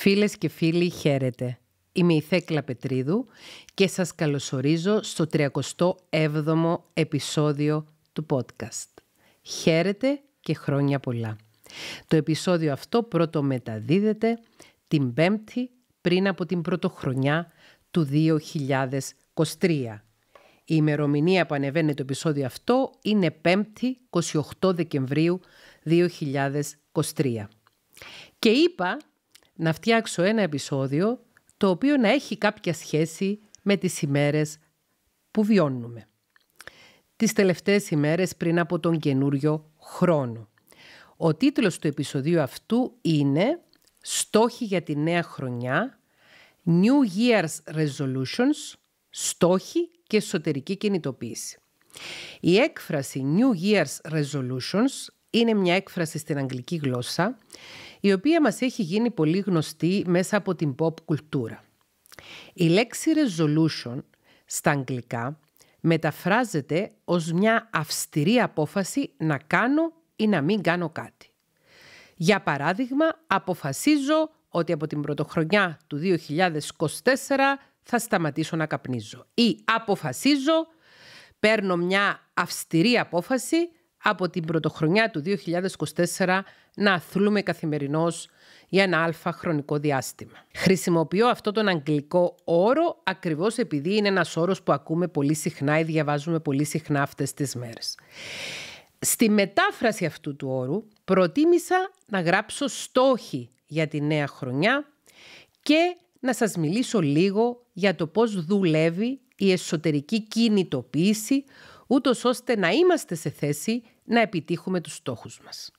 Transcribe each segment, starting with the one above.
Φίλες και φίλοι, χαίρετε. Είμαι η Θέκλα Πετρίδου και σας καλωσορίζω στο 37ο επεισόδιο του podcast. Χαίρετε και χρόνια πολλά. Το επεισόδιο αυτό πρώτο μεταδίδεται την Πέμπτη πριν από την Πρωτοχρονιά του 2023. Η ημερομηνία που ανεβαίνει το επεισόδιο αυτό είναι 5η 28 Δεκεμβρίου 2023. Και είπα να φτιάξω ένα επεισόδιο το οποίο να έχει κάποια σχέση με τις ημέρες που βιώνουμε. Τις τελευταίες ημέρες πριν από τον καινούριο χρόνο. Ο τίτλος του επεισοδίου αυτού είναι «Στόχοι για τη νέα χρονιά», «New Year's Resolutions», «Στόχοι και εσωτερική κινητοποίηση». Η έκφραση «New Year's Resolutions» είναι μια έκφραση στην αγγλική γλώσσα η οποία μας έχει γίνει πολύ γνωστή μέσα από την pop κουλτούρα. Η λέξη resolution στα αγγλικά μεταφράζεται ως μια αυστηρή απόφαση να κάνω ή να μην κάνω κάτι. Για παράδειγμα, αποφασίζω ότι από την πρωτοχρονιά του 2024 θα σταματήσω να καπνίζω. Ή αποφασίζω, παίρνω μια αυστηρή απόφαση από την πρωτοχρονιά του 2024 να αθλούμε καθημερινώς για ένα αλφα χρονικό διάστημα. Χρησιμοποιώ αυτό τον αγγλικό όρο ακριβώς επειδή είναι ένας όρος που ακούμε πολύ συχνά ή διαβάζουμε πολύ συχνά αυτές τις μέρες. Στη μετάφραση αυτού του όρου προτίμησα να γράψω στόχοι για τη νέα χρονιά και να σας μιλήσω λίγο για το πώς δουλεύει η εσωτερική κινητοποίηση ούτως ώστε να είμαστε σε θέση να επιτύχουμε τους στόχους μας.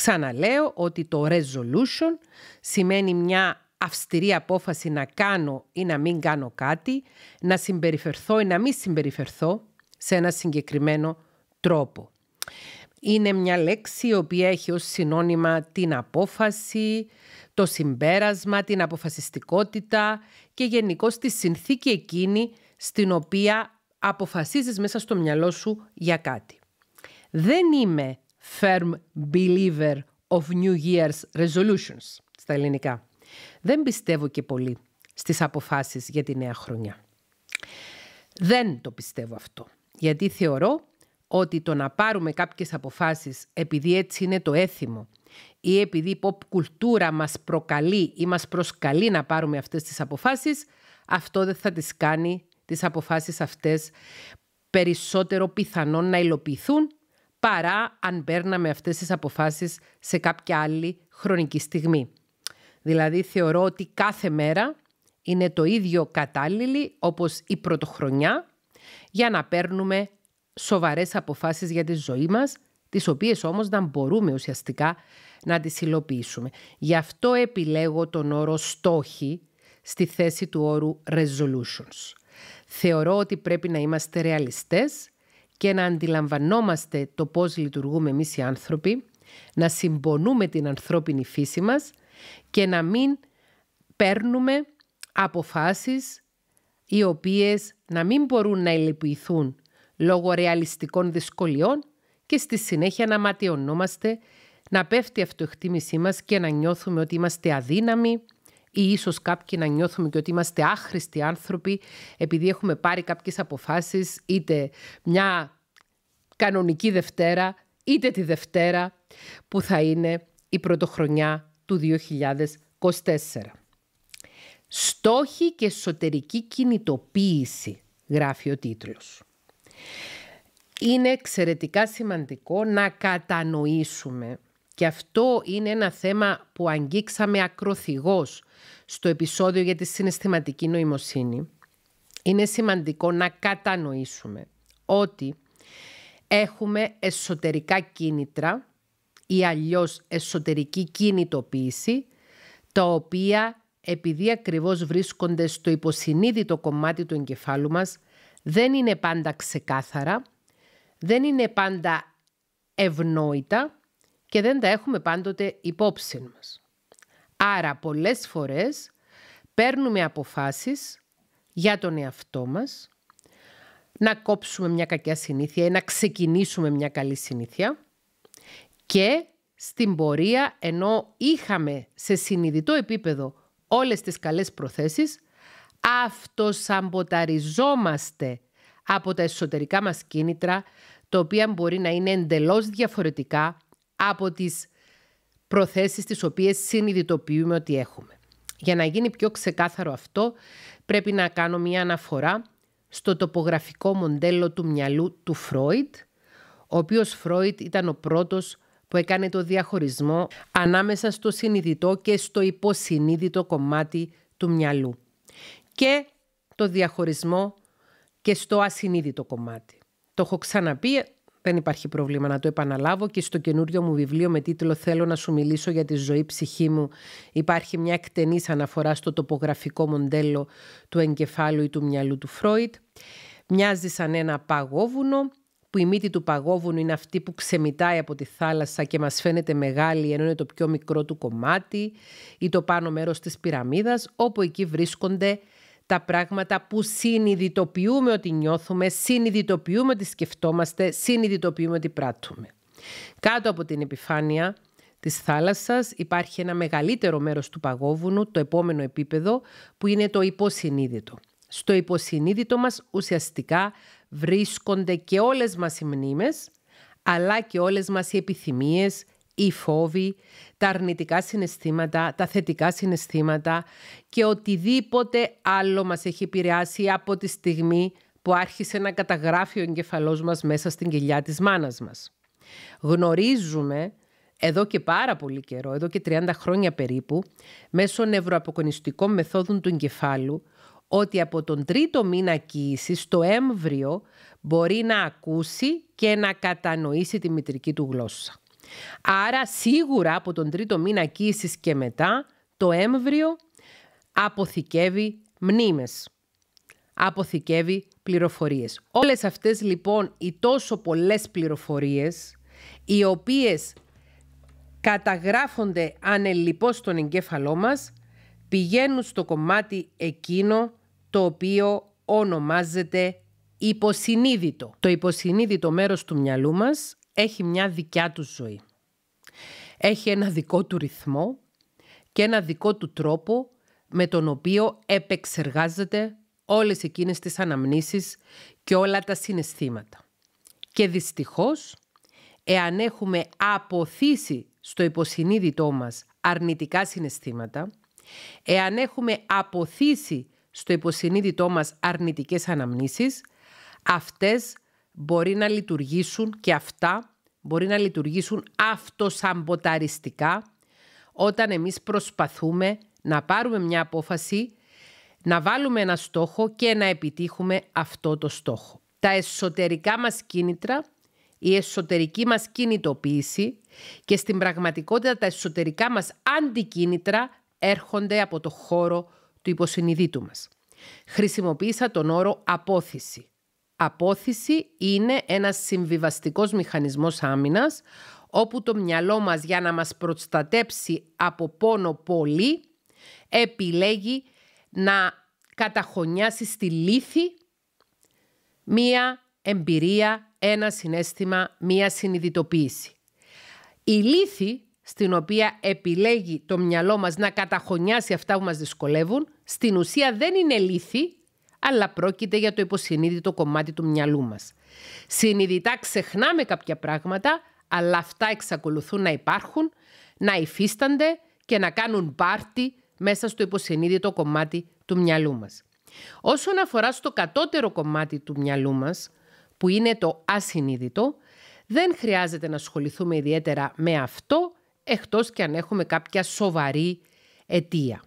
Ξαναλέω ότι το resolution σημαίνει μια αυστηρή απόφαση να κάνω ή να μην κάνω κάτι, να συμπεριφερθώ ή να μην συμπεριφερθώ σε ένα συγκεκριμένο τρόπο. Είναι μια λέξη η οποία έχει ως συνώνυμα την απόφαση, το συμπέρασμα, την αποφασιστικότητα και γενικώς τη συνθήκη εκείνη στην οποία αποφασίζεις μέσα στο μυαλό σου για κάτι. Δεν είμαι firm believer of New Year's resolutions στα ελληνικά. Δεν πιστεύω και πολύ στις αποφάσεις για τη νέα χρονιά. Δεν το πιστεύω αυτό, γιατί θεωρώ ότι το να πάρουμε κάποιες αποφάσεις επειδή έτσι είναι το έθιμο ή επειδή η pop κουλτούρα μας προκαλεί ή μας προσκαλεί να πάρουμε αυτές τις αποφάσεις, αυτό δεν θα τις κάνει τις αποφάσεις αυτές περισσότερο πιθανόν να υλοποιηθούν παρά αν παίρναμε αυτές τις αποφάσεις σε κάποια άλλη χρονική στιγμή. Δηλαδή θεωρώ ότι κάθε μέρα είναι το ίδιο κατάλληλη όπως η πρωτοχρονιά για να παίρνουμε σοβαρές αποφάσεις για τη ζωή μας, τις οποίες όμως να μπορούμε ουσιαστικά να τις υλοποιήσουμε. Γι' αυτό επιλέγω τον όρο «στόχοι» στη θέση του όρου «resolutions». Θεωρώ ότι πρέπει να είμαστε ρεαλιστές και να αντιλαμβανόμαστε το πώς λειτουργούμε εμείς οι άνθρωποι, να συμπονούμε την ανθρώπινη φύση μας και να μην παίρνουμε αποφάσεις οι οποίες να μην μπορούν να υλοποιηθούν λόγω ρεαλιστικών δυσκολιών και στη συνέχεια να ματιωνόμαστε, να πέφτει η αυτοεκτίμησή μας και να νιώθουμε ότι είμαστε αδύναμοι, ή ίσως κάποιοι να νιώθουμε και ότι είμαστε άχρηστοι άνθρωποι επειδή έχουμε πάρει κάποιες αποφάσεις είτε μια κανονική Δευτέρα είτε τη Δευτέρα που θα είναι η πρωτοχρονιά του 2024. «Στόχη και εσωτερική κινητοποίηση γράφει ο τίτλος. Είναι εξαιρετικά σημαντικό να κατανοήσουμε και αυτό είναι ένα θέμα που αγγίξαμε ακροθυγώς στο επεισόδιο για τη συναισθηματική νοημοσύνη. Είναι σημαντικό να κατανοήσουμε ότι έχουμε εσωτερικά κίνητρα ή αλλιώς εσωτερική κινητοποίηση, τα οποία επειδή ακριβώς βρίσκονται στο υποσυνείδητο κομμάτι του εγκεφάλου μας, δεν είναι πάντα ξεκάθαρα, δεν είναι πάντα ευνόητα και δεν τα έχουμε πάντοτε υπόψη μας. Άρα πολλές φορές παίρνουμε αποφάσεις για τον εαυτό μας, να κόψουμε μια κακιά συνήθεια ή να ξεκινήσουμε μια καλή συνήθεια και στην πορεία ενώ είχαμε σε συνειδητό επίπεδο όλες τις καλές προθέσεις, αυτοσαμποταριζόμαστε από τα εσωτερικά μας κίνητρα, τα οποία μπορεί να είναι εντελώς διαφορετικά από τις προθέσεις τις οποίες συνειδητοποιούμε ότι έχουμε. Για να γίνει πιο ξεκάθαρο αυτό, πρέπει να κάνω μια αναφορά στο τοπογραφικό μοντέλο του μυαλού του Φρόιτ, ο οποίος Φρόιτ ήταν ο πρώτος που έκανε το διαχωρισμό ανάμεσα στο συνειδητό και στο υποσυνείδητο κομμάτι του μυαλού και το διαχωρισμό και στο ασυνείδητο κομμάτι. Το έχω ξαναπεί, δεν υπάρχει πρόβλημα να το επαναλάβω και στο καινούριο μου βιβλίο με τίτλο Θέλω να σου μιλήσω για τη ζωή ψυχή μου υπάρχει μια εκτενής αναφορά στο τοπογραφικό μοντέλο του εγκεφάλου ή του μυαλού του Φρόιτ. Μοιάζει σαν ένα παγόβουνο που η μύτη του παγόβουνου είναι αυτή που ξεμητάει από τη θάλασσα και μας φαίνεται μεγάλη ενώ είναι το πιο μικρό του κομμάτι ή το πάνω μέρος της πυραμίδας όπου εκεί βρίσκονται τα πράγματα που συνειδητοποιούμε ότι νιώθουμε, συνειδητοποιούμε ότι σκεφτόμαστε, συνειδητοποιούμε ότι πράττουμε. Κάτω από την επιφάνεια της θάλασσας υπάρχει ένα μεγαλύτερο μέρος του παγόβουνου, το επόμενο επίπεδο, που είναι το υποσυνείδητο. Στο υποσυνείδητο μας ουσιαστικά βρίσκονται και όλες μας οι μνήμες, αλλά και όλες μας οι επιθυμίες, οι φόβοι, τα αρνητικά συναισθήματα, τα θετικά συναισθήματα και οτιδήποτε άλλο μας έχει επηρεάσει από τη στιγμή που άρχισε να καταγράφει ο εγκεφαλός μας μέσα στην κοιλιά της μάνας μας. Γνωρίζουμε εδώ και πάρα πολύ καιρό, εδώ και 30 χρόνια περίπου, μέσω νευροαποκονιστικών μεθόδων του εγκεφάλου, ότι από τον τρίτο μήνα κοίησης το έμβριο μπορεί να ακούσει και να κατανοήσει τη μητρική του γλώσσα. Άρα σίγουρα από τον τρίτο μήνα κύσης και μετά το έμβριο αποθηκεύει μνήμες, αποθηκεύει πληροφορίες. Όλες αυτές λοιπόν οι τόσο πολλές πληροφορίες οι οποίες καταγράφονται ανελιπώς στον εγκέφαλό μας πηγαίνουν στο κομμάτι εκείνο το οποίο ονομάζεται υποσυνείδητο. Το υποσυνείδητο μέρος του μυαλού μας έχει μια δικιά του ζωή. Έχει ένα δικό του ρυθμό και ένα δικό του τρόπο με τον οποίο επεξεργάζεται όλες εκείνες τις αναμνήσεις και όλα τα συναισθήματα. Και δυστυχώς, εάν έχουμε αποθήσει στο υποσυνείδητό μας αρνητικά συναισθήματα, εάν έχουμε αποθήσει στο υποσυνείδητό μας αρνητικές αναμνήσεις, αυτές μπορεί να λειτουργήσουν και αυτά μπορεί να λειτουργήσουν αυτοσαμποταριστικά όταν εμείς προσπαθούμε να πάρουμε μια απόφαση, να βάλουμε ένα στόχο και να επιτύχουμε αυτό το στόχο. Τα εσωτερικά μας κίνητρα, η εσωτερική μας κινητοποίηση και στην πραγματικότητα τα εσωτερικά μας αντικίνητρα έρχονται από το χώρο του υποσυνειδήτου μας. Χρησιμοποίησα τον όρο «απόθηση» απόθυση είναι ένας συμβιβαστικός μηχανισμός άμυνας όπου το μυαλό μας για να μας προστατέψει από πόνο πολύ επιλέγει να καταχωνιάσει στη λύθη μία εμπειρία, ένα συνέστημα, μία συνειδητοποίηση. Η λύθη στην οποία επιλέγει το μυαλό μας να καταχωνιάσει αυτά που μας δυσκολεύουν, στην ουσία δεν είναι λύθη, αλλά πρόκειται για το υποσυνείδητο κομμάτι του μυαλού μας. Συνειδητά ξεχνάμε κάποια πράγματα, αλλά αυτά εξακολουθούν να υπάρχουν, να υφίστανται και να κάνουν πάρτι μέσα στο υποσυνείδητο κομμάτι του μυαλού μας. Όσον αφορά στο κατώτερο κομμάτι του μυαλού μας, που είναι το ασυνείδητο, δεν χρειάζεται να ασχοληθούμε ιδιαίτερα με αυτό, εκτός και αν έχουμε κάποια σοβαρή αιτία.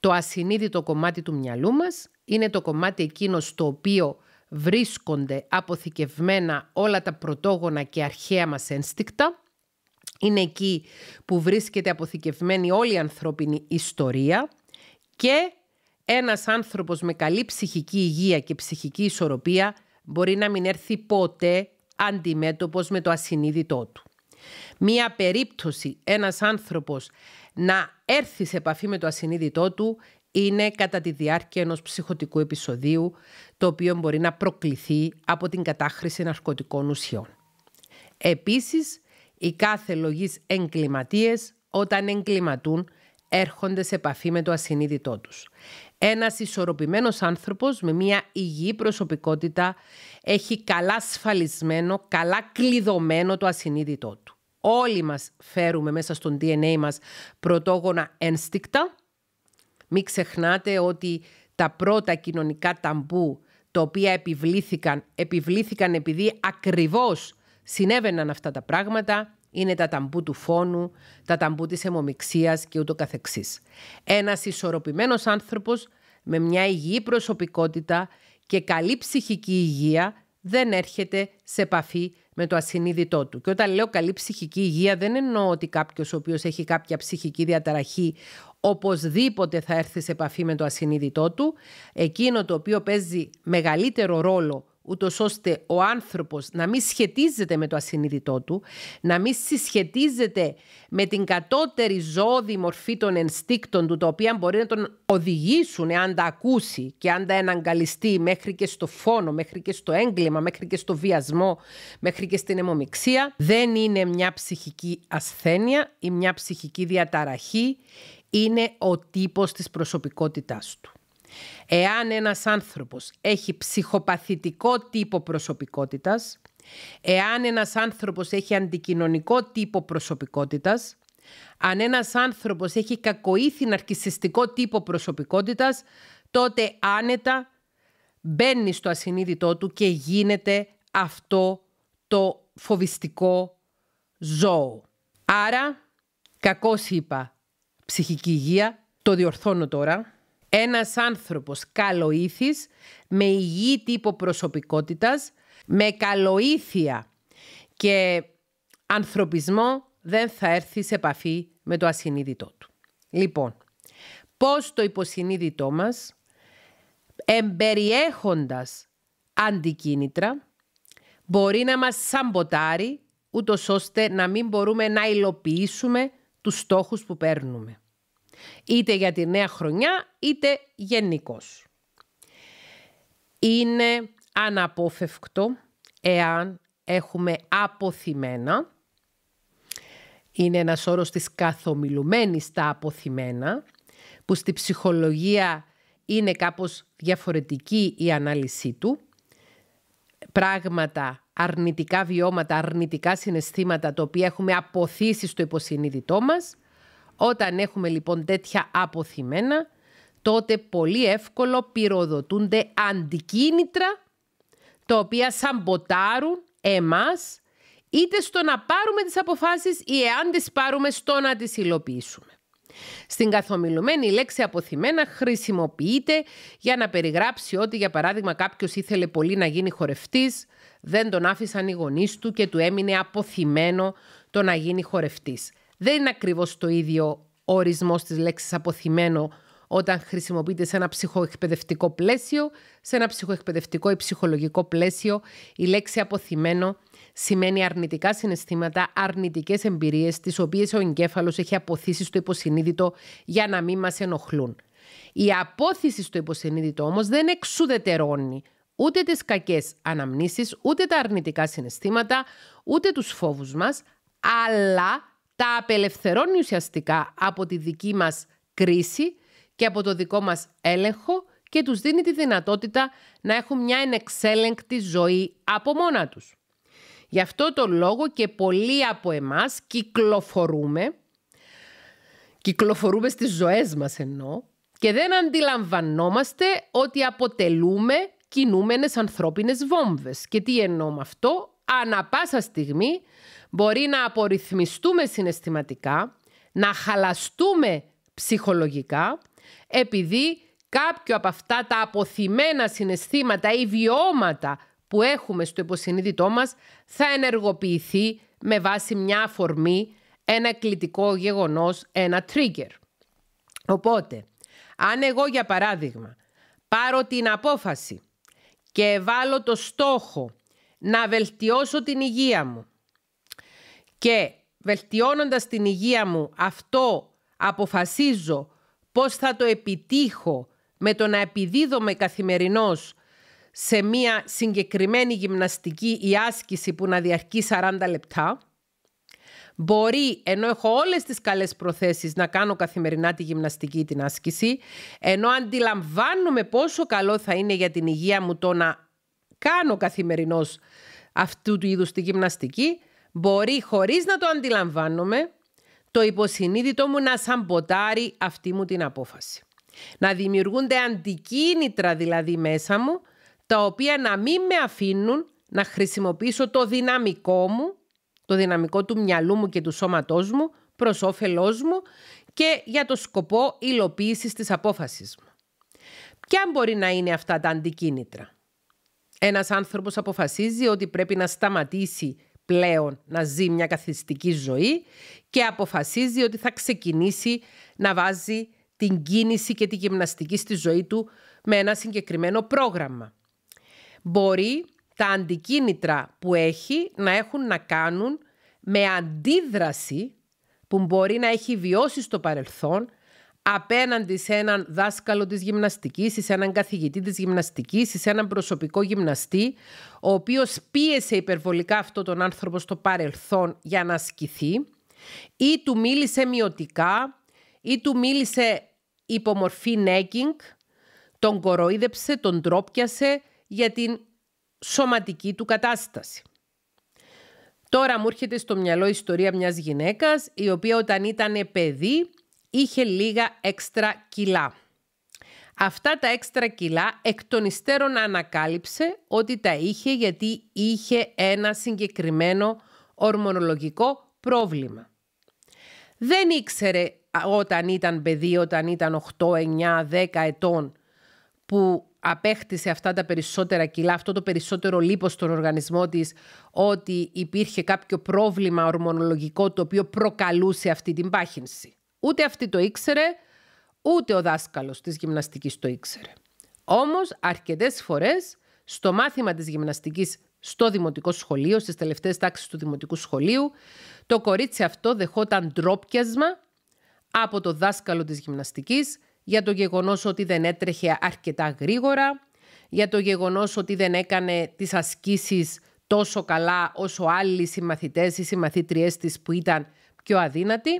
Το ασυνείδητο κομμάτι του μυαλού μας είναι το κομμάτι εκείνος στο οποίο βρίσκονται αποθηκευμένα όλα τα πρωτόγωνα και αρχαία μας ένστικτα. Είναι εκεί που βρίσκεται αποθηκευμένη όλη η ανθρώπινη ιστορία και ένας άνθρωπος με καλή ψυχική υγεία και ψυχική ισορροπία μπορεί να μην έρθει ποτέ αντιμέτωπος με το ασυνείδητό του. Μία περίπτωση ένας άνθρωπος να έρθει σε επαφή με το ασυνείδητό του είναι κατά τη διάρκεια ενός ψυχοτικού επεισοδίου το οποίο μπορεί να προκληθεί από την κατάχρηση ναρκωτικών ουσιών. Επίσης, οι κάθε λογής εγκληματίες όταν εγκληματούν έρχονται σε επαφή με το ασυνείδητό τους. Ένας ισορροπημένος άνθρωπος με μια υγιή προσωπικότητα έχει καλά ασφαλισμένο, καλά κλειδωμένο το ασυνείδητό του. Όλοι μας φέρουμε μέσα στον DNA μας πρωτόγωνα ένστικτα, μην ξεχνάτε ότι τα πρώτα κοινωνικά ταμπού τα οποία επιβλήθηκαν, επιβλήθηκαν επειδή ακριβώς συνέβαιναν αυτά τα πράγματα, είναι τα ταμπού του φόνου, τα ταμπού της αιμομιξίας και ούτω καθεξής. Ένας ισορροπημένος άνθρωπος με μια υγιή προσωπικότητα και καλή ψυχική υγεία δεν έρχεται σε επαφή με το ασυνείδητό του. Και όταν λέω καλή ψυχική υγεία δεν εννοώ ότι κάποιος ο οποίος έχει κάποια ψυχική διαταραχή οπωσδήποτε θα έρθει σε επαφή με το ασυνείδητό του. Εκείνο το οποίο παίζει μεγαλύτερο ρόλο ούτως ώστε ο άνθρωπος να μην σχετίζεται με το ασυνείδητό του, να μην συσχετίζεται με την κατώτερη ζώδη μορφή των ενστήκτων του, τα οποία μπορεί να τον οδηγήσουν αν τα ακούσει και αν τα εναγκαλιστεί μέχρι και στο φόνο, μέχρι και στο έγκλημα, μέχρι και στο βιασμό, μέχρι και στην αιμομηξία, δεν είναι μια ψυχική ασθένεια ή μια ψυχική διαταραχή, είναι ο τύπος της προσωπικότητάς του. Εάν ένας άνθρωπος έχει ψυχοπαθητικό τύπο προσωπικότητας, εάν ένας άνθρωπος έχει αντικοινωνικό τύπο προσωπικότητας, αν ένας άνθρωπος έχει κακοήθη ναρκισιστικό τύπο προσωπικότητας, τότε άνετα μπαίνει στο ασυνείδητό του και γίνεται αυτό το φοβιστικό ζώο. Άρα, κακώς είπα ψυχική υγεία, το διορθώνω τώρα, ένας άνθρωπος καλοήθης, με υγιή τύπο προσωπικότητας, με καλοήθεια και ανθρωπισμό δεν θα έρθει σε επαφή με το ασυνείδητό του. Λοιπόν, πώς το υποσυνείδητό μας, εμπεριέχοντας αντικίνητρα, μπορεί να μας σαμποτάρει, ούτως ώστε να μην μπορούμε να υλοποιήσουμε τους στόχους που παίρνουμε. Είτε για τη νέα χρονιά, είτε γενικώς. Είναι αναπόφευκτο εάν έχουμε αποθυμένα. Είναι ένας όρος της καθομιλουμένης τα αποθυμένα, που στη ψυχολογία είναι κάπως διαφορετική η ανάλυση του. Πράγματα, αρνητικά βιώματα, αρνητικά συναισθήματα, τα οποία έχουμε αποθήσει στο υποσυνείδητό μας όταν έχουμε λοιπόν τέτοια αποθυμένα, τότε πολύ εύκολο πυροδοτούνται αντικίνητρα, τα οποία σαμποτάρουν εμάς, είτε στο να πάρουμε τις αποφάσεις ή εάν τις πάρουμε στο να τις υλοποιήσουμε. Στην καθομιλουμένη λέξη αποθυμένα χρησιμοποιείται για να περιγράψει ότι για παράδειγμα κάποιος ήθελε πολύ να γίνει χορευτής, δεν τον άφησαν οι γονείς του και του έμεινε αποθυμένο το να γίνει χορευτής. Δεν είναι ακριβώς το ίδιο ο ορισμός της λέξης αποθυμένο όταν χρησιμοποιείται σε ένα ψυχοεκπαιδευτικό πλαίσιο, σε ένα ψυχοεκπαιδευτικό ή ψυχολογικό πλαίσιο, η λέξη αποθυμένο σημαίνει αρνητικά συναισθήματα, αρνητικές εμπειρίες, τις οποίες ο εγκέφαλος έχει αποθήσει στο υποσυνείδητο για να μην μας ενοχλούν. Η απόθυση στο υποσυνείδητο όμως δεν εξουδετερώνει ούτε τις κακές αναμνήσεις, ούτε τα αρνητικά συναισθήματα, ούτε τους φόβους μας, αλλά τα απελευθερώνει ουσιαστικά από τη δική μας κρίση και από το δικό μας έλεγχο και τους δίνει τη δυνατότητα να έχουν μια ενεξέλεγκτη ζωή από μόνα τους. Γι' αυτό το λόγο και πολλοί από εμάς κυκλοφορούμε, κυκλοφορούμε στις ζωές μας ενώ και δεν αντιλαμβανόμαστε ότι αποτελούμε κινούμενες ανθρώπινες βόμβες. Και τι εννοώ με αυτό, ανα πάσα στιγμή Μπορεί να απορριθμιστούμε συναισθηματικά, να χαλαστούμε ψυχολογικά, επειδή κάποιο από αυτά τα αποθυμένα συναισθήματα ή βιώματα που έχουμε στο υποσυνείδητό μας θα ενεργοποιηθεί με βάση μια αφορμή, ένα κλητικό γεγονός, ένα trigger. Οπότε, αν εγώ για παράδειγμα πάρω την απόφαση και βάλω το στόχο να βελτιώσω την υγεία μου και βελτιώνοντας την υγεία μου αυτό αποφασίζω πώς θα το επιτύχω με το να επιδίδομαι καθημερινώς σε μία συγκεκριμένη γυμναστική ή άσκηση που να διαρκεί 40 λεπτά. Μπορεί, ενώ έχω όλες τις καλές προθέσεις να κάνω καθημερινά τη γυμναστική ή την άσκηση, ενώ αντιλαμβάνομαι πόσο καλό θα είναι για την υγεία μου το να κάνω καθημερινώς αυτού του είδους τη γυμναστική, Μπορεί χωρίς να το αντιλαμβάνομαι, το υποσυνείδητό μου να σαμποτάρει αυτή μου την απόφαση. Να δημιουργούνται αντικίνητρα δηλαδή μέσα μου, τα οποία να μην με αφήνουν να χρησιμοποιήσω το δυναμικό μου, το δυναμικό του μυαλού μου και του σώματός μου, προς όφελός μου και για το σκοπό υλοποίησης της απόφασης μου. Ποια μπορεί να είναι αυτά τα αντικίνητρα. Ένας άνθρωπος αποφασίζει ότι πρέπει να σταματήσει πλέον να ζει μια καθιστική ζωή και αποφασίζει ότι θα ξεκινήσει να βάζει την κίνηση και τη γυμναστική στη ζωή του με ένα συγκεκριμένο πρόγραμμα. Μπορεί τα αντικίνητρα που έχει να έχουν να κάνουν με αντίδραση που μπορεί να έχει βιώσει στο παρελθόν απέναντι σε έναν δάσκαλο της γυμναστικής σε έναν καθηγητή της γυμναστικής σε έναν προσωπικό γυμναστή ο οποίος πίεσε υπερβολικά αυτό τον άνθρωπο στο παρελθόν για να ασκηθεί ή του μίλησε μειωτικά ή του μίλησε υπομορφή νέκινγκ, τον κοροϊδέψε, τον τρόπιασε για την σωματική του κατάσταση. Τώρα μου έρχεται στο μυαλό ιστορία μιας γυναίκας η οποία όταν ήταν παιδί είχε λίγα έξτρα κιλά. Αυτά τα έξτρα κιλά εκ των υστέρων ανακάλυψε ότι τα είχε γιατί είχε ένα συγκεκριμένο ορμονολογικό πρόβλημα. Δεν ήξερε όταν ήταν παιδί, όταν ήταν 8, 9, 10 ετών που απέκτησε αυτά τα περισσότερα κιλά, αυτό το περισσότερο λίπος στον οργανισμό της, ότι υπήρχε κάποιο πρόβλημα ορμονολογικό το οποίο προκαλούσε αυτή την πάχυνση. Ούτε αυτή το ήξερε, ούτε ο δάσκαλος της γυμναστικής το ήξερε. Όμως αρκετές φορές στο μάθημα της γυμναστικής στο δημοτικό σχολείο, στις τελευταίες τάξεις του δημοτικού σχολείου, το κορίτσι αυτό δεχόταν ντρόπιασμα από το δάσκαλο της γυμναστικής για το γεγονός ότι δεν έτρεχε αρκετά γρήγορα, για το γεγονός ότι δεν έκανε τις ασκήσεις τόσο καλά όσο άλλοι συμμαθητές ή συμμαθήτριές της που ήταν πιο αδύνατοι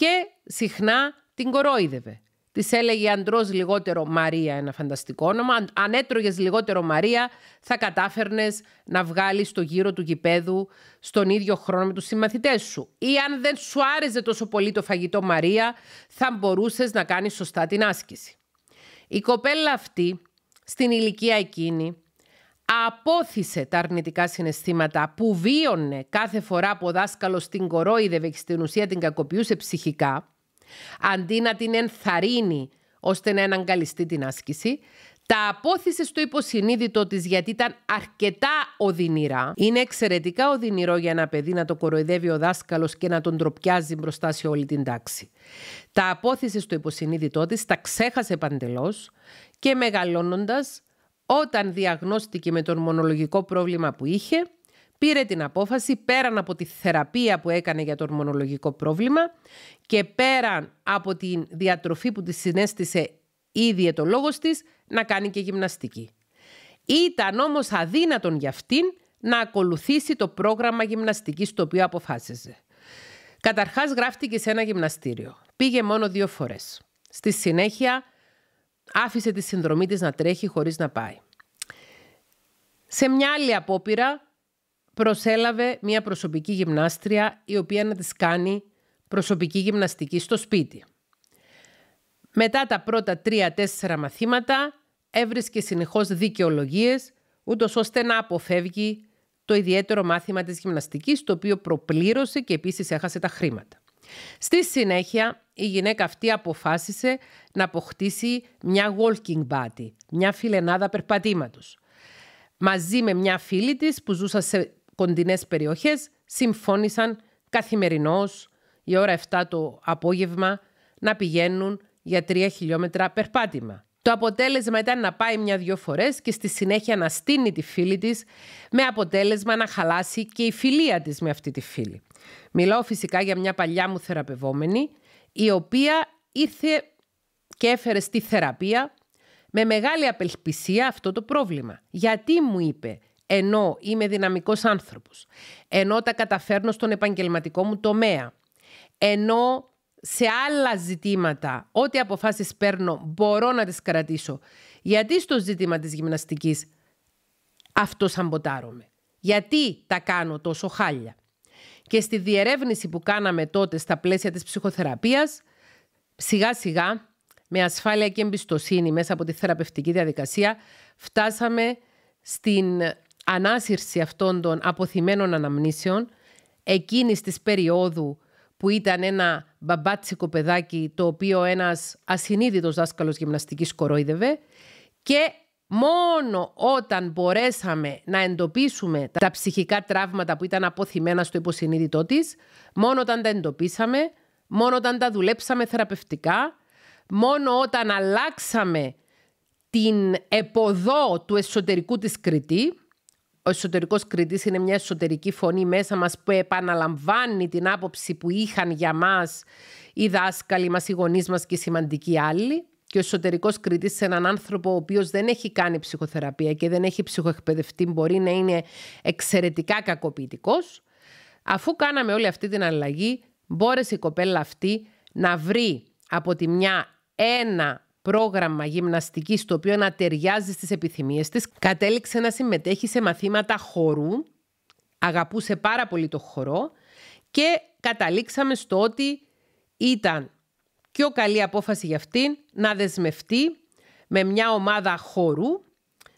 και συχνά την κορόιδευε. Της έλεγε αντρό λιγότερο Μαρία, ένα φανταστικό όνομα. Αν έτρωγες λιγότερο Μαρία, θα κατάφερνες να βγάλεις το γύρο του γηπέδου στον ίδιο χρόνο με τους συμμαθητές σου. Ή αν δεν σου άρεσε τόσο πολύ το φαγητό Μαρία, θα μπορούσες να κάνεις σωστά την άσκηση. Η κοπέλα αυτή, στην ηλικία εκείνη, απόθυσε τα αρνητικά συναισθήματα που βίωνε κάθε φορά που ο δάσκαλος την κορόιδευε και στην ουσία την κακοποιούσε ψυχικά, αντί να την ενθαρρύνει ώστε να εναγκαλιστεί την άσκηση, τα απόθυσε στο υποσυνείδητο της γιατί ήταν αρκετά οδυνηρά. Είναι εξαιρετικά οδυνηρό για ένα παιδί να το κοροϊδεύει ο δάσκαλος και να τον τροπιάζει μπροστά σε όλη την τάξη. Τα απόθυσε στο υποσυνείδητό της, τα ξέχασε παντελώς και μεγαλώνοντας όταν διαγνώστηκε με τον μονολογικό πρόβλημα που είχε, πήρε την απόφαση πέραν από τη θεραπεία που έκανε για τον μονολογικό πρόβλημα και πέραν από τη διατροφή που τη συνέστησε η διαιτολόγος της να κάνει και γυμναστική. Ήταν όμως αδύνατον για αυτήν να ακολουθήσει το πρόγραμμα γυμναστικής το οποίο αποφάσιζε. Καταρχάς γράφτηκε σε ένα γυμναστήριο. Πήγε μόνο δύο φορές. Στη συνέχεια Άφησε τη συνδρομή της να τρέχει χωρίς να πάει. Σε μια άλλη απόπειρα προσέλαβε μια προσωπική γυμνάστρια η οποία να της κάνει προσωπική γυμναστική στο σπίτι. Μετά τα πρώτα τρία-τέσσερα μαθήματα έβρισκε συνεχώς δικαιολογίες... ούτως ώστε να αποφεύγει το ιδιαίτερο μάθημα της γυμναστικής, το οποίο προπλήρωσε και επίσης έχασε τα χρήματα. Στη συνέχεια η γυναίκα αυτή αποφάσισε να αποκτήσει μια walking body, μια φιλενάδα περπατήματος. Μαζί με μια φίλη της που ζούσα σε κοντινές περιοχές, συμφώνησαν καθημερινώς η ώρα 7 το απόγευμα να πηγαίνουν για 3 χιλιόμετρα περπάτημα. Το αποτέλεσμα ήταν να πάει μια-δυο φορές και στη συνέχεια να στείνει τη φίλη της με αποτέλεσμα να χαλάσει και η φιλία της με αυτή τη φίλη. Μιλάω φυσικά για μια παλιά μου θεραπευόμενη η οποία ήρθε και έφερε στη θεραπεία με μεγάλη απελπισία αυτό το πρόβλημα. Γιατί μου είπε, ενώ είμαι δυναμικός άνθρωπος, ενώ τα καταφέρνω στον επαγγελματικό μου τομέα, ενώ σε άλλα ζητήματα, ό,τι αποφάσεις παίρνω, μπορώ να τις κρατήσω. Γιατί στο ζήτημα της γυμναστικής αυτό σαμποτάρομαι. Γιατί τα κάνω τόσο χάλια και στη διερεύνηση που κάναμε τότε στα πλαίσια της ψυχοθεραπείας, σιγά σιγά, με ασφάλεια και εμπιστοσύνη μέσα από τη θεραπευτική διαδικασία, φτάσαμε στην ανάσυρση αυτών των αποθυμένων αναμνήσεων, εκείνης της περίοδου που ήταν ένα μπαμπάτσικο παιδάκι το οποίο ένας ασυνείδητος δάσκαλος γυμναστικής κορόιδευε και Μόνο όταν μπορέσαμε να εντοπίσουμε τα ψυχικά τραύματα που ήταν αποθυμένα στο υποσυνείδητό της, μόνο όταν τα εντοπίσαμε, μόνο όταν τα δουλέψαμε θεραπευτικά, μόνο όταν αλλάξαμε την εποδό του εσωτερικού της κριτή, ο εσωτερικός κριτής είναι μια εσωτερική φωνή μέσα μας που επαναλαμβάνει την άποψη που είχαν για μας οι δάσκαλοι μας, οι γονείς μας και οι σημαντικοί άλλοι και ο εσωτερικός κριτής σε έναν άνθρωπο ο οποίος δεν έχει κάνει ψυχοθεραπεία και δεν έχει ψυχοεκπαιδευτεί μπορεί να είναι εξαιρετικά κακοποιητικός. Αφού κάναμε όλη αυτή την αλλαγή, μπόρεσε η κοπέλα αυτή να βρει από τη μια ένα πρόγραμμα γυμναστικής το οποίο να ταιριάζει στις επιθυμίες της, Κατέληξε να συμμετέχει σε μαθήματα χορού, αγαπούσε πάρα πολύ το χορό και καταλήξαμε στο ότι ήταν πιο καλή απόφαση για αυτήν να δεσμευτεί με μια ομάδα χορού,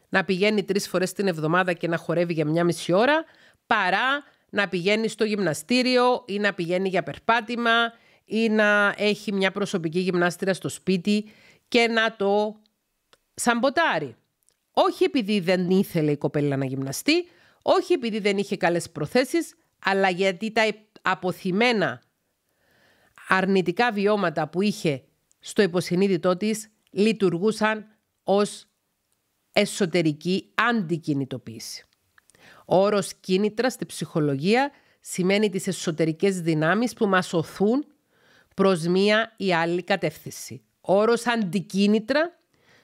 να πηγαίνει τρεις φορές την εβδομάδα και να χορεύει για μια μισή ώρα, παρά να πηγαίνει στο γυμναστήριο ή να πηγαίνει για περπάτημα ή να έχει μια προσωπική γυμνάστρια στο σπίτι και να το σαμποτάρει. Όχι επειδή δεν ήθελε η κοπέλα να γυμναστεί, όχι επειδή δεν είχε καλές προθέσεις, αλλά γιατί τα αποθυμένα αρνητικά βιώματα που είχε στο υποσυνείδητό της λειτουργούσαν ως εσωτερική αντικινητοποίηση. Ο όρος κίνητρα στη ψυχολογία σημαίνει τις εσωτερικές δυνάμεις που μας οθούν προς μία ή άλλη κατεύθυνση. Ο όρος αντικίνητρα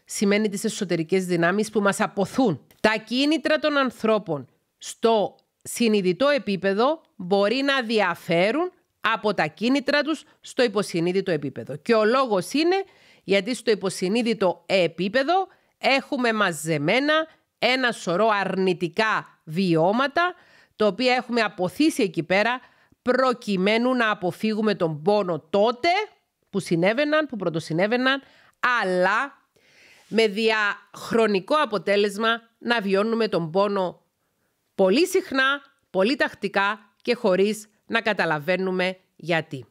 σημαίνει τις εσωτερικές δυνάμεις που μας αποθούν. Τα κίνητρα των ανθρώπων στο συνειδητό επίπεδο μπορεί να διαφέρουν από τα κίνητρα τους στο υποσυνείδητο επίπεδο. Και ο λόγος είναι γιατί στο υποσυνείδητο επίπεδο έχουμε μαζεμένα ένα σωρό αρνητικά βιώματα, τα οποία έχουμε αποθήσει εκεί πέρα προκειμένου να αποφύγουμε τον πόνο τότε που συνέβαιναν, που πρωτοσυνέβαιναν, αλλά με διαχρονικό αποτέλεσμα να βιώνουμε τον πόνο πολύ συχνά, πολύ τακτικά και χωρίς να καταλαβαίνουμε γιατί.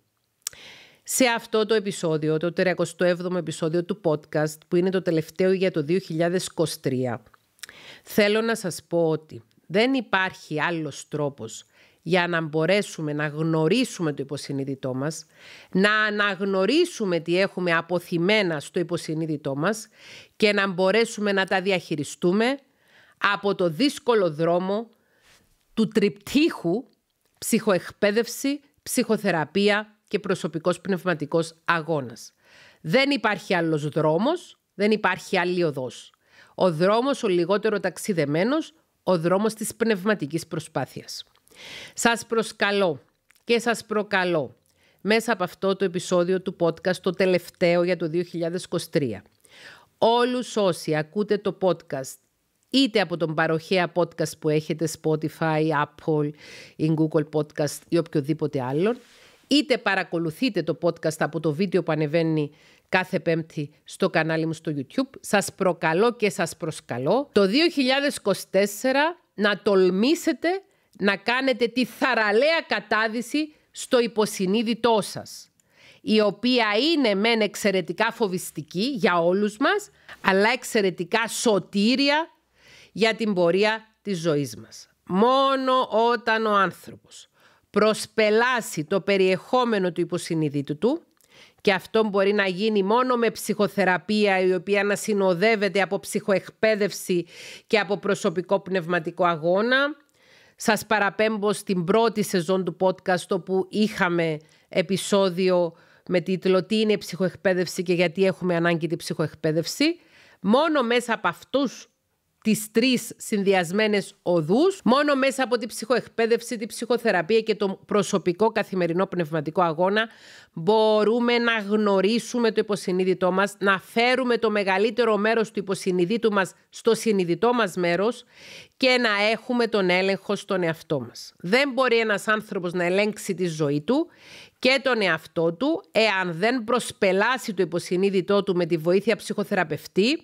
Σε αυτό το επεισόδιο, το 37ο επεισόδιο του podcast, που είναι το τελευταίο για το 2023, θέλω να σας πω ότι δεν υπάρχει άλλος τρόπος για να μπορέσουμε να γνωρίσουμε το υποσυνείδητό μας, να αναγνωρίσουμε τι έχουμε αποθυμένα στο υποσυνείδητό μας και να μπορέσουμε να τα διαχειριστούμε από το δύσκολο δρόμο του τριπτύχου ψυχοεκπαίδευση, ψυχοθεραπεία και προσωπικός πνευματικός αγώνας. Δεν υπάρχει άλλος δρόμος, δεν υπάρχει άλλη οδός. Ο δρόμος ο λιγότερο ταξιδεμένος, ο δρόμος της πνευματικής προσπάθειας. Σας προσκαλώ και σας προκαλώ μέσα από αυτό το επεισόδιο του podcast, το τελευταίο για το 2023. Όλους όσοι ακούτε το podcast είτε από τον παροχέα podcast που έχετε, Spotify, Apple ή Google Podcast ή οποιοδήποτε άλλον, είτε παρακολουθείτε το podcast από το βίντεο που ανεβαίνει κάθε πέμπτη στο κανάλι μου στο YouTube. Σας προκαλώ και σας προσκαλώ το 2024 να τολμήσετε να κάνετε τη θαραλέα κατάδυση στο υποσυνείδητό σας η οποία είναι μεν εξαιρετικά φοβιστική για όλους μας, αλλά εξαιρετικά σωτήρια για την πορεία της ζωής μας. Μόνο όταν ο άνθρωπος προσπελάσει το περιεχόμενο του υποσυνείδητου του και αυτό μπορεί να γίνει μόνο με ψυχοθεραπεία η οποία να συνοδεύεται από ψυχοεκπαίδευση και από προσωπικό πνευματικό αγώνα. Σας παραπέμπω στην πρώτη σεζόν του podcast όπου είχαμε επεισόδιο με τίτλο «Τι είναι ψυχοεκπαίδευση και γιατί έχουμε ανάγκη τη ψυχοεκπαίδευση». Μόνο μέσα από αυτούς τις τρεις συνδυασμένες οδούς, μόνο μέσα από την ψυχοεκπαίδευση, την ψυχοθεραπεία και τον προσωπικό καθημερινό πνευματικό αγώνα, μπορούμε να γνωρίσουμε το υποσυνείδητό μας, να φέρουμε το μεγαλύτερο μέρος του υποσυνείδητου μας στο συνειδητό μας μέρος και να έχουμε τον έλεγχο στον εαυτό μας. Δεν μπορεί ένας άνθρωπος να ελέγξει τη ζωή του και τον εαυτό του, εάν δεν προσπελάσει το υποσυνείδητό του με τη βοήθεια ψυχοθεραπευτή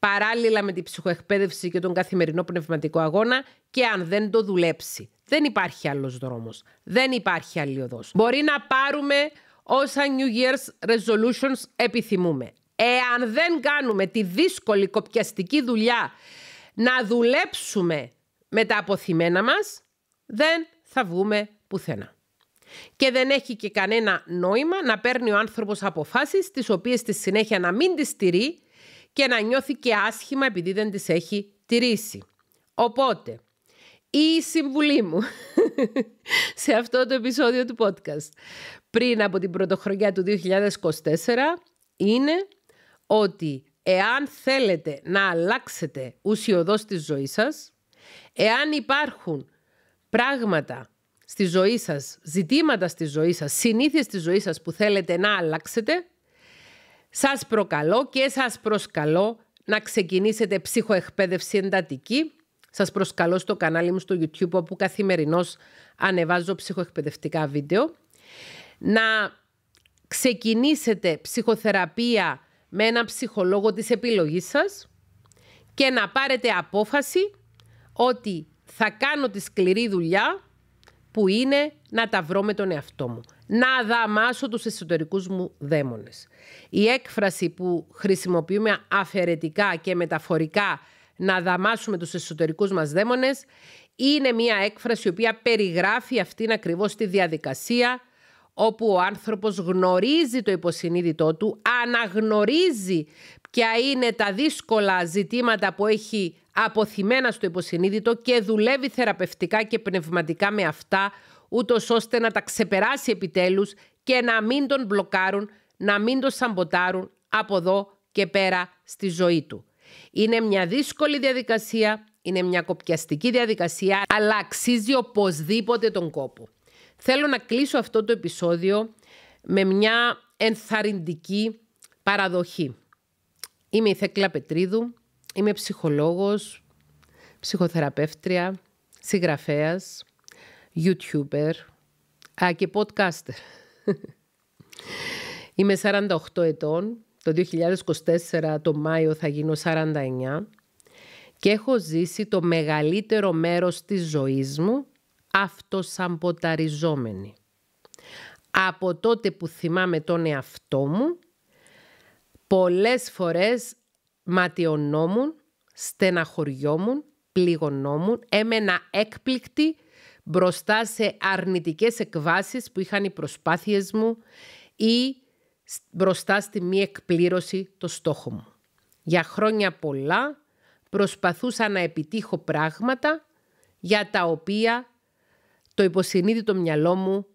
παράλληλα με την ψυχοεκπαίδευση και τον καθημερινό πνευματικό αγώνα και αν δεν το δουλέψει. Δεν υπάρχει άλλος δρόμος. Δεν υπάρχει άλλη οδός. Μπορεί να πάρουμε όσα New Year's Resolutions επιθυμούμε. Εάν δεν κάνουμε τη δύσκολη κοπιαστική δουλειά να δουλέψουμε με τα αποθυμένα μας, δεν θα βγούμε πουθενά. Και δεν έχει και κανένα νόημα να παίρνει ο άνθρωπος αποφάσεις τις οποίες στη συνέχεια να μην τις στηρεί και να νιώθει και άσχημα επειδή δεν τις έχει τηρήσει. Οπότε, η συμβουλή μου σε αυτό το επεισόδιο του podcast πριν από την πρωτοχρονιά του 2024 είναι ότι εάν θέλετε να αλλάξετε ουσιοδός της ζωής σας, εάν υπάρχουν πράγματα στη ζωή σας, ζητήματα στη ζωή σας, συνήθειες στη ζωή σας που θέλετε να αλλάξετε, σας προκαλώ και σας προσκαλώ να ξεκινήσετε ψυχοεκπαίδευση εντατική. Σας προσκαλώ στο κανάλι μου στο YouTube όπου καθημερινώς ανεβάζω ψυχοεκπαιδευτικά βίντεο. Να ξεκινήσετε ψυχοθεραπεία με έναν ψυχολόγο της επιλογής σας και να πάρετε απόφαση ότι θα κάνω τη σκληρή δουλειά που είναι να τα βρω με τον εαυτό μου να δαμάσω τους εσωτερικούς μου δαίμονες. Η έκφραση που χρησιμοποιούμε αφαιρετικά και μεταφορικά να δαμάσουμε τους εσωτερικούς μας δαίμονες είναι μια έκφραση η οποία περιγράφει αυτήν ακριβώς τη διαδικασία όπου ο άνθρωπος γνωρίζει το υποσυνείδητό του, αναγνωρίζει ποια είναι τα δύσκολα ζητήματα που έχει αποθυμένα στο υποσυνείδητο και δουλεύει θεραπευτικά και πνευματικά με αυτά ούτως ώστε να τα ξεπεράσει επιτέλους και να μην τον μπλοκάρουν, να μην τον σαμποτάρουν από εδώ και πέρα στη ζωή του. Είναι μια δύσκολη διαδικασία, είναι μια κοπιαστική διαδικασία, αλλά αξίζει οπωσδήποτε τον κόπο. Θέλω να κλείσω αυτό το επεισόδιο με μια ενθαρρυντική παραδοχή. Είμαι η Θέκλα Πετρίδου, είμαι ψυχολόγος, ψυχοθεραπεύτρια, συγγραφέας, YouTuber, α, και podcaster. Είμαι 48 ετών, το 2024 το Μάιο θα γίνω 49 και έχω ζήσει το μεγαλύτερο μέρος της ζωής μου αυτοσαμποταριζόμενη. Από τότε που θυμάμαι τον εαυτό μου, πολλές φορές ματιωνόμουν, στεναχωριόμουν, πληγωνόμουν, έμενα έκπληκτη μπροστά σε αρνητικές εκβάσεις που είχαν οι προσπάθειες μου ή μπροστά στη μη εκπλήρωση το στόχο μου. Για χρόνια πολλά προσπαθούσα να επιτύχω πράγματα για τα οποία το υποσυνείδητο μυαλό μου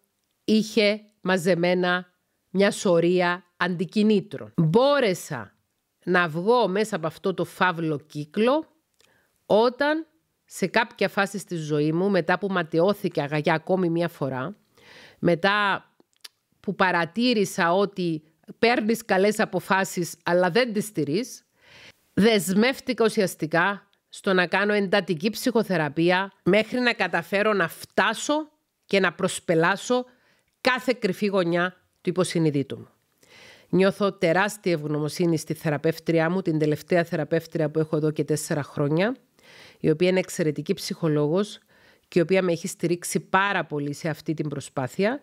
είχε μαζεμένα μια σωρία αντικινήτρων. Μπόρεσα να βγω μέσα από αυτό το φαύλο κύκλο όταν σε κάποια φάση στη ζωή μου, μετά που ματαιώθηκε αγαγιά ακόμη μία φορά, μετά που παρατήρησα ότι παίρνεις καλές αποφάσεις αλλά δεν τις στηρείς, δεσμεύτηκα ουσιαστικά στο να κάνω εντατική ψυχοθεραπεία μέχρι να καταφέρω να φτάσω και να προσπελάσω κάθε κρυφή γωνιά του υποσυνειδήτου μου. Νιώθω τεράστια ευγνωμοσύνη στη θεραπεύτριά μου, την τελευταία θεραπεύτρια που έχω εδώ και τέσσερα χρόνια, η οποία είναι εξαιρετική ψυχολόγος και η οποία με έχει στηρίξει πάρα πολύ σε αυτή την προσπάθεια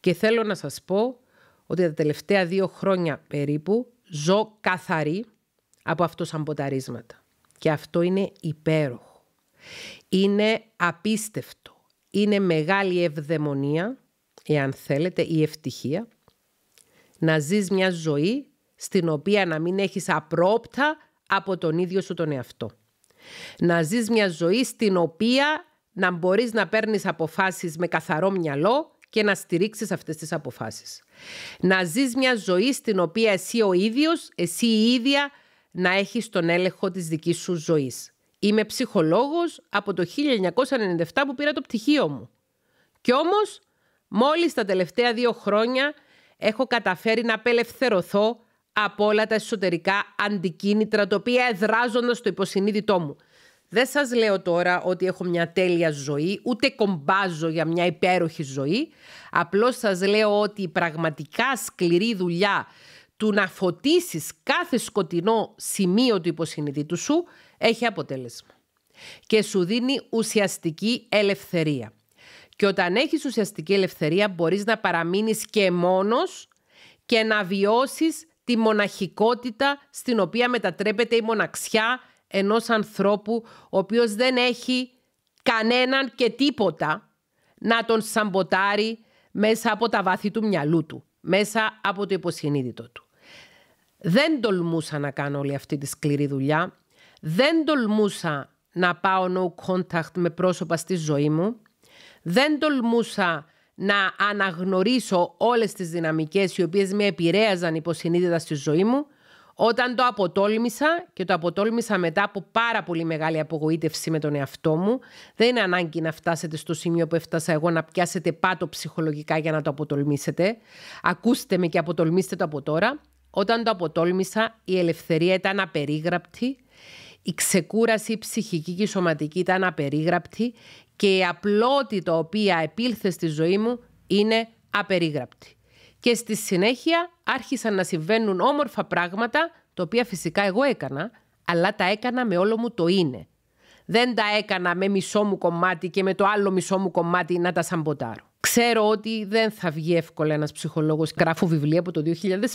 και θέλω να σας πω ότι τα τελευταία δύο χρόνια περίπου ζω καθαρή από αυτό σαν ποταρίσματα. Και αυτό είναι υπέροχο. Είναι απίστευτο. Είναι μεγάλη ευδαιμονία, εάν θέλετε, η ευτυχία, να ζεις μια ζωή στην οποία να μην έχεις απρόπτα από τον ίδιο σου τον εαυτό. Να ζεις μια ζωή στην οποία να μπορείς να παίρνεις αποφάσεις με καθαρό μυαλό και να στηρίξεις αυτές τις αποφάσεις. Να ζεις μια ζωή στην οποία εσύ ο ίδιος, εσύ η ίδια να έχεις τον έλεγχο της δικής σου ζωής. Είμαι ψυχολόγος από το 1997 που πήρα το πτυχίο μου. Κι όμως, μόλις τα τελευταία δύο χρόνια έχω καταφέρει να απελευθερωθώ από όλα τα εσωτερικά αντικίνητρα τα οποία εδράζοντας στο υποσυνείδητό μου. Δεν σας λέω τώρα ότι έχω μια τέλεια ζωή, ούτε κομπάζω για μια υπέροχη ζωή. Απλώς σας λέω ότι η πραγματικά σκληρή δουλειά του να φωτίσεις κάθε σκοτεινό σημείο του υποσυνείδητου σου έχει αποτέλεσμα. Και σου δίνει ουσιαστική ελευθερία. Και όταν έχεις ουσιαστική ελευθερία μπορείς να παραμείνεις και μόνος και να βιώσεις τη μοναχικότητα στην οποία μετατρέπεται η μοναξιά ενός ανθρώπου ο οποίος δεν έχει κανέναν και τίποτα να τον σαμποτάρει μέσα από τα βάθη του μυαλού του, μέσα από το υποσυνείδητο του. Δεν τολμούσα να κάνω όλη αυτή τη σκληρή δουλειά. Δεν τολμούσα να πάω no contact με πρόσωπα στη ζωή μου. Δεν τολμούσα να αναγνωρίσω όλες τις δυναμικές οι οποίες με επηρέαζαν υποσυνείδητα στη ζωή μου, όταν το αποτόλμησα και το αποτόλμησα μετά από πάρα πολύ μεγάλη απογοήτευση με τον εαυτό μου, δεν είναι ανάγκη να φτάσετε στο σημείο που έφτασα εγώ να πιάσετε πάτο ψυχολογικά για να το αποτολμήσετε. Ακούστε με και αποτολμήστε το από τώρα. Όταν το αποτόλμησα, η ελευθερία ήταν απερίγραπτη, η ξεκούραση ψυχική και σωματική ήταν απερίγραπτη και η απλότητα οποία επήλθε στη ζωή μου είναι απερίγραπτη. Και στη συνέχεια άρχισαν να συμβαίνουν όμορφα πράγματα, τα οποία φυσικά εγώ έκανα, αλλά τα έκανα με όλο μου το είναι. Δεν τα έκανα με μισό μου κομμάτι και με το άλλο μισό μου κομμάτι να τα σαμποτάρω. Ξέρω ότι δεν θα βγει εύκολα ένας ψυχολόγος. Γράφω βιβλία από το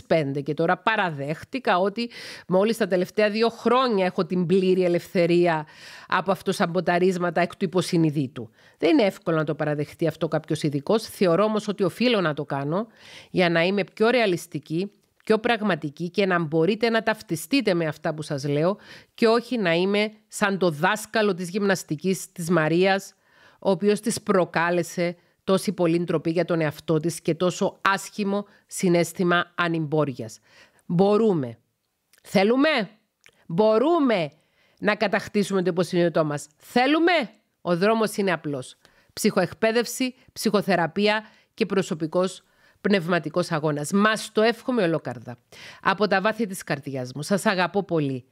2005 και τώρα παραδέχτηκα ότι μόλις τα τελευταία δύο χρόνια έχω την πλήρη ελευθερία από αυτοσαμποταρίσματα εκ του υποσυνειδήτου. Δεν είναι εύκολο να το παραδεχτεί αυτό κάποιος ειδικός. Θεωρώ όμως ότι οφείλω να το κάνω για να είμαι πιο ρεαλιστική, πιο πραγματική και να μπορείτε να ταυτιστείτε με αυτά που σας λέω και όχι να είμαι σαν το δάσκαλο της γυμναστικής της Μαρίας, ο οποίος της προκάλεσε τόση πολύ ντροπή για τον εαυτό της και τόσο άσχημο συνέστημα ανυμπόριας. Μπορούμε. Θέλουμε. Μπορούμε να κατακτήσουμε το υποσυνείδητό μας. Θέλουμε. Ο δρόμος είναι απλός. Ψυχοεκπαίδευση, ψυχοθεραπεία και προσωπικός πνευματικός αγώνας. Μας το εύχομαι ολόκαρδα. Από τα βάθη της καρδιάς μου. Σας αγαπώ πολύ.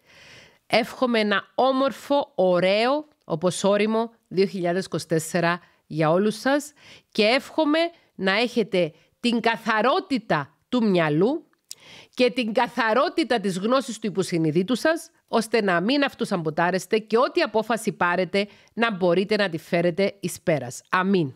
Εύχομαι ένα όμορφο, ωραίο, όπως όριμο, 2024 για όλους σας και εύχομαι να έχετε την καθαρότητα του μυαλού και την καθαρότητα της γνώσης του υποσυνειδήτου σας, ώστε να μην αυτοσαμποτάρεστε και ό,τι απόφαση πάρετε να μπορείτε να τη φέρετε εις πέρας. Αμήν.